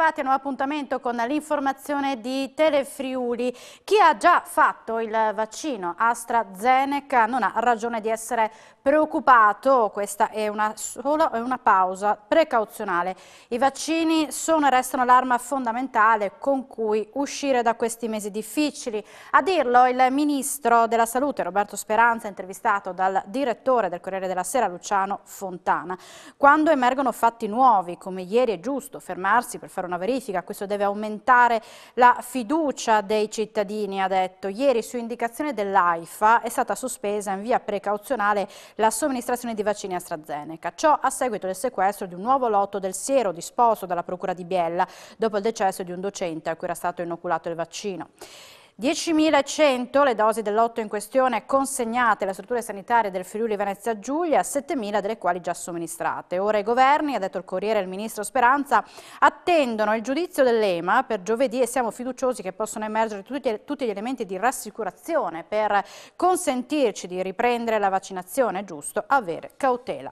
trovati a nuovo appuntamento con l'informazione di Telefriuli. Chi ha già fatto il vaccino AstraZeneca non ha ragione di essere preoccupato, questa è una, sola, è una pausa precauzionale. I vaccini sono e restano l'arma fondamentale con cui uscire da questi mesi difficili. A dirlo il Ministro della Salute Roberto Speranza, intervistato dal direttore del Corriere della Sera Luciano Fontana. Quando emergono fatti nuovi, come ieri è giusto fermarsi per fare una una verifica, questo deve aumentare la fiducia dei cittadini, ha detto. Ieri su indicazione dell'AIFA è stata sospesa in via precauzionale la somministrazione di vaccini AstraZeneca. Ciò a seguito del sequestro di un nuovo lotto del siero disposto dalla Procura di Biella dopo il decesso di un docente a cui era stato inoculato il vaccino. 10.100 le dosi del lotto in questione consegnate alle strutture sanitarie del Friuli Venezia Giulia, 7.000 delle quali già somministrate. Ora i governi, ha detto il Corriere e il Ministro Speranza, attendono il giudizio dell'EMA per giovedì e siamo fiduciosi che possano emergere tutti, tutti gli elementi di rassicurazione per consentirci di riprendere la vaccinazione, giusto avere cautela.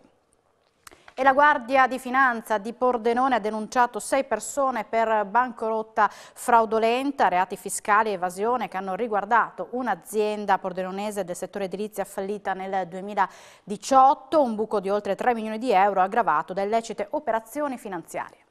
E la Guardia di Finanza di Pordenone ha denunciato sei persone per bancarotta fraudolenta, reati fiscali e evasione che hanno riguardato un'azienda pordenonese del settore edilizia fallita nel 2018, un buco di oltre 3 milioni di euro aggravato da illecite operazioni finanziarie.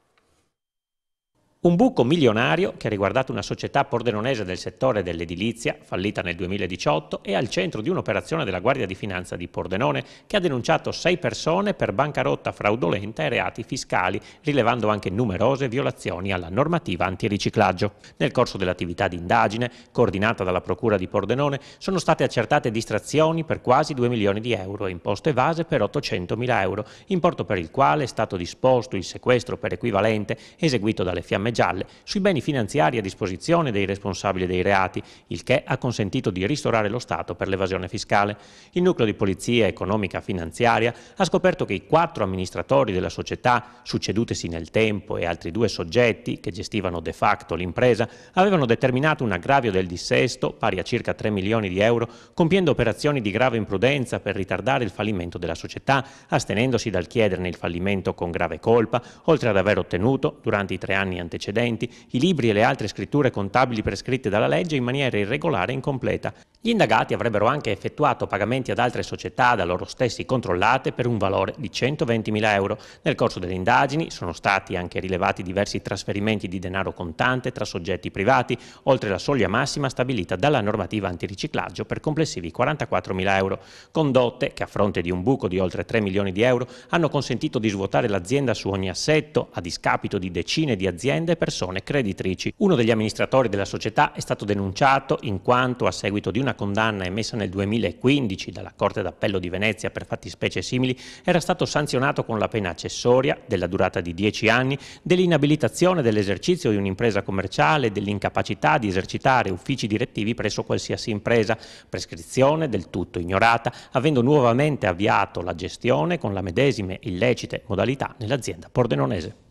Un buco milionario che ha riguardato una società pordenonese del settore dell'edilizia, fallita nel 2018, è al centro di un'operazione della Guardia di Finanza di Pordenone, che ha denunciato sei persone per bancarotta fraudolenta e reati fiscali, rilevando anche numerose violazioni alla normativa antiriciclaggio. Nel corso dell'attività di indagine, coordinata dalla Procura di Pordenone, sono state accertate distrazioni per quasi 2 milioni di euro e imposte evase per 800 mila euro, importo per il quale è stato disposto il sequestro per equivalente eseguito dalle fiamme lame gialle sui beni finanziari a disposizione dei responsabili dei reati, il che ha consentito di ristorare lo Stato per l'evasione fiscale. Il nucleo di polizia economica finanziaria ha scoperto che i quattro amministratori della società, succedutesi nel tempo, e altri due soggetti che gestivano de facto l'impresa, avevano determinato un aggravio del dissesto pari a circa 3 milioni di euro, compiendo operazioni di grave imprudenza per ritardare il fallimento della società, astenendosi dal chiederne il fallimento con grave colpa, oltre ad aver ottenuto, durante i tre anni antecedenti, precedenti, i libri e le altre scritture contabili prescritte dalla legge in maniera irregolare e incompleta. Gli indagati avrebbero anche effettuato pagamenti ad altre società da loro stessi controllate per un valore di 120.000 euro. Nel corso delle indagini sono stati anche rilevati diversi trasferimenti di denaro contante tra soggetti privati, oltre la soglia massima stabilita dalla normativa antiriciclaggio per complessivi 44.000 euro. Condotte che a fronte di un buco di oltre 3 milioni di euro hanno consentito di svuotare l'azienda su ogni assetto a discapito di decine di aziende e persone creditrici. Uno degli amministratori della società è stato denunciato in quanto a seguito di una condanna emessa nel 2015 dalla Corte d'Appello di Venezia per fatti specie simili era stato sanzionato con la pena accessoria, della durata di 10 anni, dell'inabilitazione dell'esercizio di un'impresa commerciale, dell'incapacità di esercitare uffici direttivi presso qualsiasi impresa, prescrizione del tutto ignorata, avendo nuovamente avviato la gestione con la medesime illecite modalità nell'azienda pordenonese.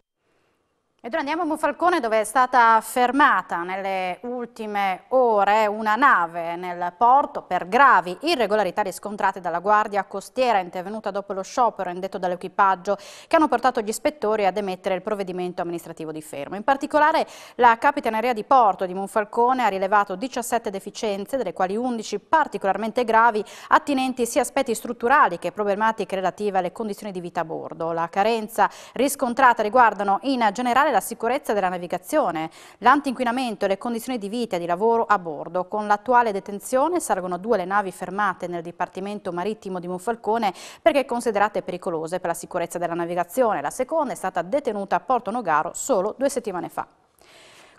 Ed ora andiamo a Monfalcone dove è stata fermata nelle ultime ore una nave nel porto per gravi irregolarità riscontrate dalla Guardia Costiera intervenuta dopo lo sciopero indetto dall'equipaggio che hanno portato gli ispettori ad emettere il provvedimento amministrativo di fermo. In particolare la Capitaneria di Porto di Monfalcone ha rilevato 17 deficienze, delle quali 11 particolarmente gravi, attinenti sia aspetti strutturali che problematiche relative alle condizioni di vita a bordo. La carenza riscontrata riguardano in generale migliorare la sicurezza della navigazione, l'antinquinamento e le condizioni di vita e di lavoro a bordo. Con l'attuale detenzione salgono due le navi fermate nel Dipartimento Marittimo di Monfalcone perché considerate pericolose per la sicurezza della navigazione. La seconda è stata detenuta a Porto Nogaro solo due settimane fa.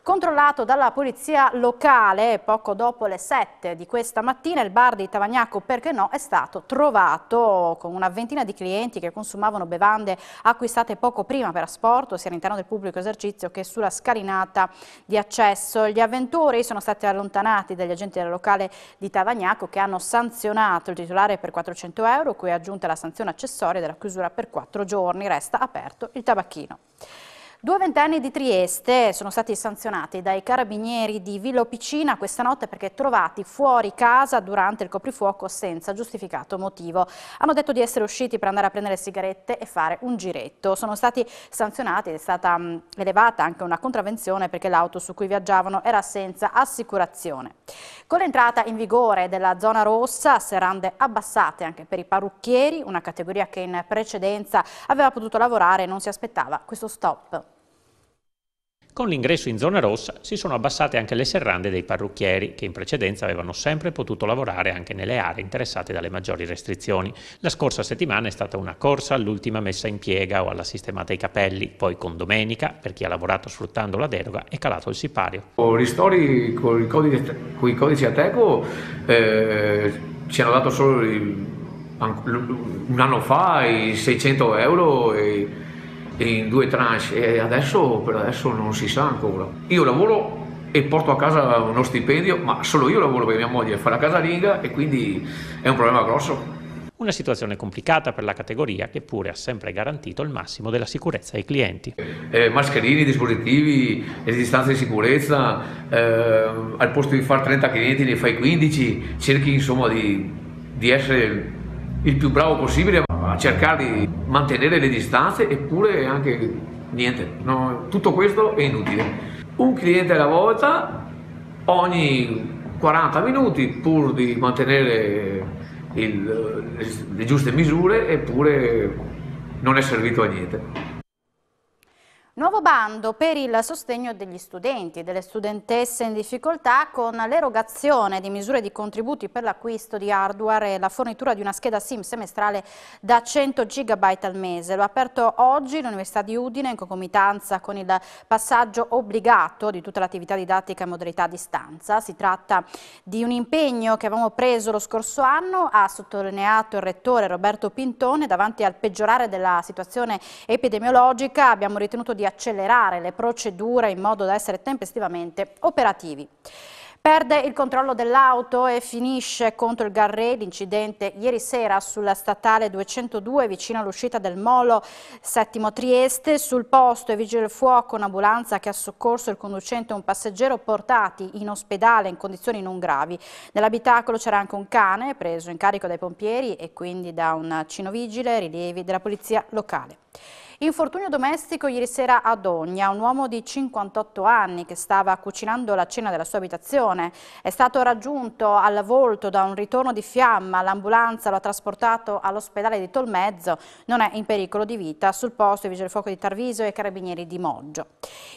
Controllato dalla polizia locale poco dopo le 7 di questa mattina, il bar di Tavagnacco, perché no, è stato trovato con una ventina di clienti che consumavano bevande acquistate poco prima per asporto, sia all'interno del pubblico esercizio che sulla scalinata di accesso. Gli avventori sono stati allontanati dagli agenti del locale di Tavagnacco che hanno sanzionato il titolare per 400 euro, cui è aggiunta la sanzione accessoria della chiusura per 4 giorni. Resta aperto il tabacchino. Due ventenni di Trieste sono stati sanzionati dai carabinieri di Villa Opicina questa notte perché trovati fuori casa durante il coprifuoco senza giustificato motivo. Hanno detto di essere usciti per andare a prendere sigarette e fare un giretto. Sono stati sanzionati ed è stata mm, elevata anche una contravvenzione perché l'auto su cui viaggiavano era senza assicurazione. Con l'entrata in vigore della zona rossa serande abbassate anche per i parrucchieri, una categoria che in precedenza aveva potuto lavorare e non si aspettava questo stop. Con l'ingresso in zona rossa si sono abbassate anche le serrande dei parrucchieri, che in precedenza avevano sempre potuto lavorare anche nelle aree interessate dalle maggiori restrizioni. La scorsa settimana è stata una corsa all'ultima messa in piega o alla sistemata ai capelli, poi con domenica, per chi ha lavorato sfruttando la deroga, è calato il sipario. Con ristori con i codici, con i codici eh, ci hanno dato solo il, un anno fa i 600 euro. E in due tranche e adesso per adesso non si sa ancora. Io lavoro e porto a casa uno stipendio, ma solo io lavoro perché mia moglie fa la casalinga e quindi è un problema grosso. Una situazione complicata per la categoria che pure ha sempre garantito il massimo della sicurezza ai clienti. Eh, mascherine, dispositivi, distanze di sicurezza, eh, al posto di fare 30 clienti ne fai 15, cerchi insomma di, di essere il più bravo possibile a cercare di mantenere le distanze eppure anche niente, no, tutto questo è inutile. Un cliente alla volta ogni 40 minuti pur di mantenere il, le, le giuste misure eppure non è servito a niente. Nuovo bando per il sostegno degli studenti e delle studentesse in difficoltà con l'erogazione di misure di contributi per l'acquisto di hardware e la fornitura di una scheda SIM semestrale da 100 GB al mese. L'ho aperto oggi l'Università di Udine in concomitanza con il passaggio obbligato di tutta l'attività didattica in modalità a distanza. Si tratta di un impegno che avevamo preso lo scorso anno, ha sottolineato il rettore Roberto Pintone. Davanti al peggiorare della situazione epidemiologica abbiamo ritenuto di accelerare le procedure in modo da essere tempestivamente operativi. Perde il controllo dell'auto e finisce contro il Garre l'incidente ieri sera sulla statale 202 vicino all'uscita del Molo Settimo Trieste. Sul posto è vigile il fuoco, un'ambulanza che ha soccorso il conducente e un passeggero portati in ospedale in condizioni non gravi. Nell'abitacolo c'era anche un cane preso in carico dai pompieri e quindi da un cinovigile, rilievi della polizia locale. Infortunio domestico ieri sera a Dogna, Un uomo di 58 anni che stava cucinando la cena della sua abitazione è stato raggiunto al volto da un ritorno di fiamma. L'ambulanza lo ha trasportato all'ospedale di Tolmezzo. Non è in pericolo di vita. Sul posto i vigili del fuoco di Tarviso e i carabinieri di Moggio.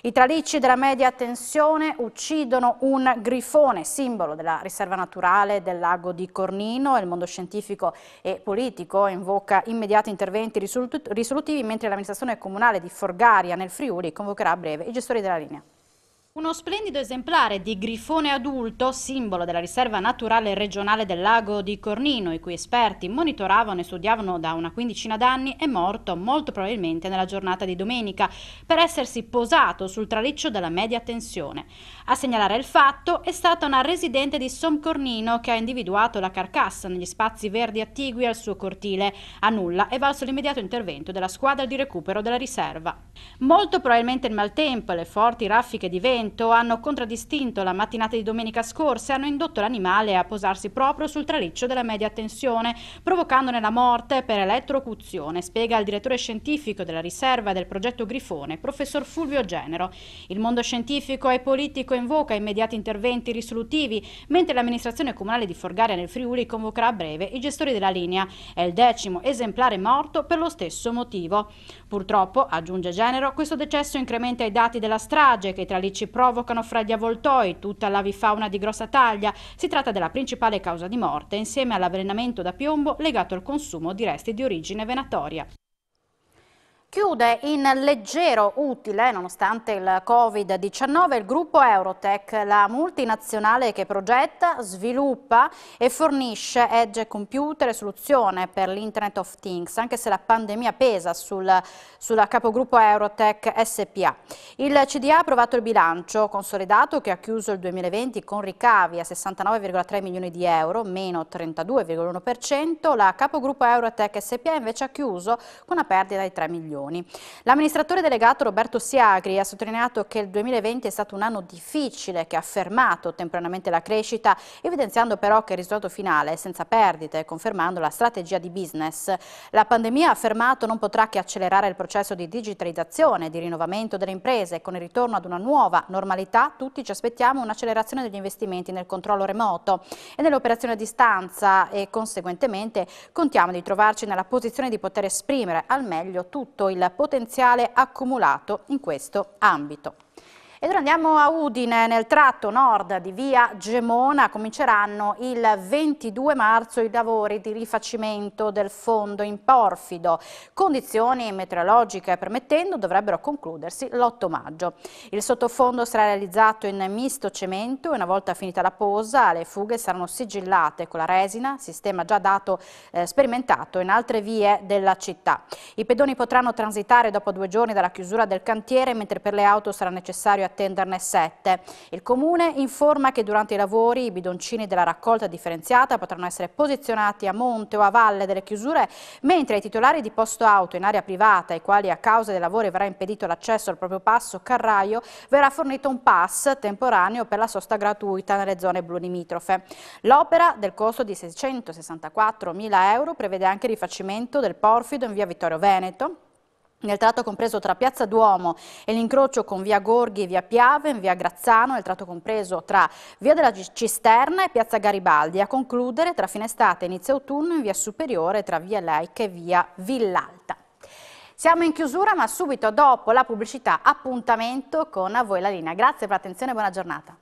I tralicci della media tensione uccidono un grifone, simbolo della riserva naturale del lago di Cornino. Il mondo scientifico e politico invoca immediati interventi risolutivi mentre l'amministrazione amministrazione comunale di Forgaria nel Friuli convocherà a breve i gestori della linea. Uno splendido esemplare di grifone adulto, simbolo della riserva naturale regionale del lago di Cornino, i cui esperti monitoravano e studiavano da una quindicina d'anni, è morto molto probabilmente nella giornata di domenica per essersi posato sul traliccio della media tensione. A segnalare il fatto è stata una residente di Somcornino che ha individuato la carcassa negli spazi verdi attigui al suo cortile. A nulla è valso l'immediato intervento della squadra di recupero della riserva. Molto probabilmente il maltempo e le forti raffiche di vento spavento hanno contraddistinto la mattinata di domenica scorsa e hanno indotto l'animale a posarsi proprio sul traliccio della media tensione, provocandone la morte per elettrocuzione, spiega il direttore scientifico della riserva del progetto Grifone, professor Fulvio Genero. Il mondo scientifico e politico invoca immediati interventi risolutivi, mentre l'amministrazione comunale di Forgaria nel Friuli convocherà a breve i gestori della linea. È il decimo esemplare morto per lo stesso motivo. Purtroppo, aggiunge Genero, questo decesso incrementa i dati della strage che i tralicci provocano fra gli avvoltoi, tutta l'avifauna di grossa taglia. Si tratta della principale causa di morte, insieme all'avvelenamento da piombo legato al consumo di resti di origine venatoria. Chiude in leggero utile, nonostante il Covid-19, il gruppo Eurotech, la multinazionale che progetta, sviluppa e fornisce edge computer e soluzione per l'Internet of Things, anche se la pandemia pesa sul, sulla capogruppo Eurotech SPA. Il CDA ha approvato il bilancio consolidato che ha chiuso il 2020 con ricavi a 69,3 milioni di euro, meno 32,1%, la capogruppo Eurotech SPA invece ha chiuso con una perdita di 3 milioni milioni. L'amministratore delegato Roberto Siagri ha sottolineato che il 2020 è stato un anno difficile che ha fermato temporaneamente la crescita, evidenziando però che il risultato finale è senza perdite, confermando la strategia di business. La pandemia, ha affermato, non potrà che accelerare il processo di digitalizzazione, di rinnovamento delle imprese. Con il ritorno ad una nuova normalità tutti ci aspettiamo un'accelerazione degli investimenti nel controllo remoto e nell'operazione a distanza e conseguentemente contiamo di trovarci nella posizione di poter esprimere al meglio tutto il potenziale accumulato in questo ambito. E ora andiamo a Udine, nel tratto nord di via Gemona cominceranno il 22 marzo i lavori di rifacimento del fondo in porfido. Condizioni meteorologiche permettendo dovrebbero concludersi l'8 maggio. Il sottofondo sarà realizzato in misto cemento e una volta finita la posa le fughe saranno sigillate con la resina, sistema già dato eh, sperimentato in altre vie della città. I pedoni potranno transitare dopo due giorni dalla chiusura del cantiere mentre per le auto sarà necessario attenderne 7. Il Comune informa che durante i lavori i bidoncini della raccolta differenziata potranno essere posizionati a monte o a valle delle chiusure, mentre ai titolari di posto auto in area privata, ai quali a causa dei lavori verrà impedito l'accesso al proprio passo carraio, verrà fornito un pass temporaneo per la sosta gratuita nelle zone blu limitrofe. L'opera, del costo di 664.000 euro, prevede anche il rifacimento del porfido in via Vittorio Veneto, nel tratto compreso tra Piazza Duomo e l'incrocio con via Gorghi e via Piave, in via Grazzano, nel tratto compreso tra via della Cisterna e piazza Garibaldi, a concludere tra fine estate e inizio autunno in via Superiore tra via Laica e via Villalta. Siamo in chiusura ma subito dopo la pubblicità appuntamento con a voi la linea. Grazie per l'attenzione e buona giornata.